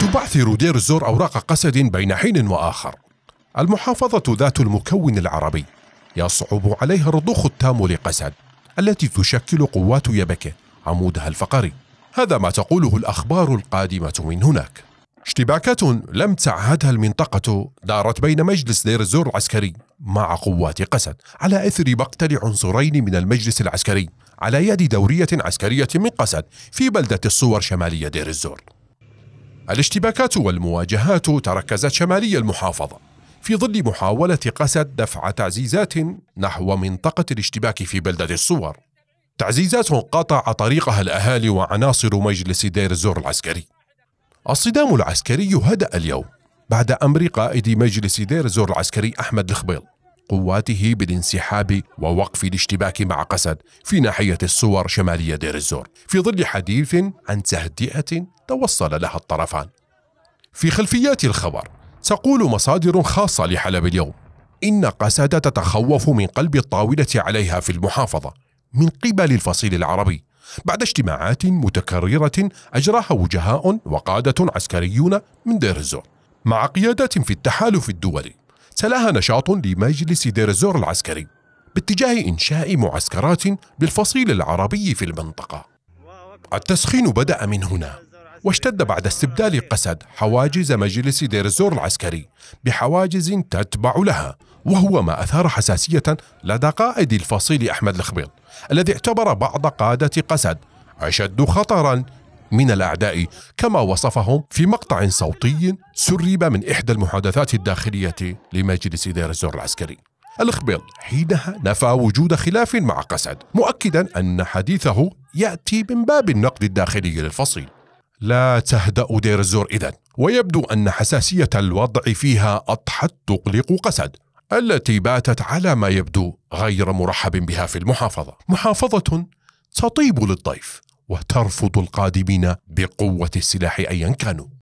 تبعثر دير الزور أوراق قسد بين حين وآخر المحافظة ذات المكون العربي يصعب عليها الرضوخ التام لقسد التي تشكل قوات يبكة عمودها الفقري هذا ما تقوله الأخبار القادمة من هناك اشتباكات لم تعهدها المنطقة دارت بين مجلس دير الزور العسكري مع قوات قسد على إثر مقتل عنصرين من المجلس العسكري على يد دورية عسكرية من قسد في بلدة الصور شمالية دير الزور الاشتباكات والمواجهات تركزت شمالي المحافظة في ظل محاولة قسد دفع تعزيزات نحو منطقة الاشتباك في بلدة الصور تعزيزات قطع طريقها الأهالي وعناصر مجلس دير الزور العسكري الصدام العسكري هدأ اليوم بعد أمر قائد مجلس دير الزور العسكري أحمد الخبيل قواته بالانسحاب ووقف الاشتباك مع قسد في ناحية الصور شمالية دير الزور في ظل حديث عن تهدئة توصل لها الطرفان في خلفيات الخبر تقول مصادر خاصة لحلب اليوم إن قسد تتخوف من قلب الطاولة عليها في المحافظة من قبل الفصيل العربي بعد اجتماعات متكررة أجراها وجهاء وقادة عسكريون من دير الزور مع قيادات في التحالف الدولي تلاها نشاط لمجلس دير الزور العسكري باتجاه إنشاء معسكرات للفصيل العربي في المنطقة التسخين بدأ من هنا واشتد بعد استبدال قسد حواجز مجلس دير الزور العسكري بحواجز تتبع لها وهو ما أثار حساسية لدى قائد الفصيل أحمد الخبيط الذي اعتبر بعض قادة قسد أشد خطرا من الأعداء كما وصفهم في مقطع صوتي سرب من إحدى المحادثات الداخلية لمجلس إدارة الزور العسكري الخبيل حينها نفى وجود خلاف مع قسد مؤكدا أن حديثه يأتي من باب النقد الداخلي للفصيل لا تهدأ دير الزور إذا ويبدو أن حساسية الوضع فيها أضحت تقلق قسد التي باتت على ما يبدو غير مرحب بها في المحافظة محافظة تطيب للضيف وترفض القادمين بقوه السلاح ايا كانوا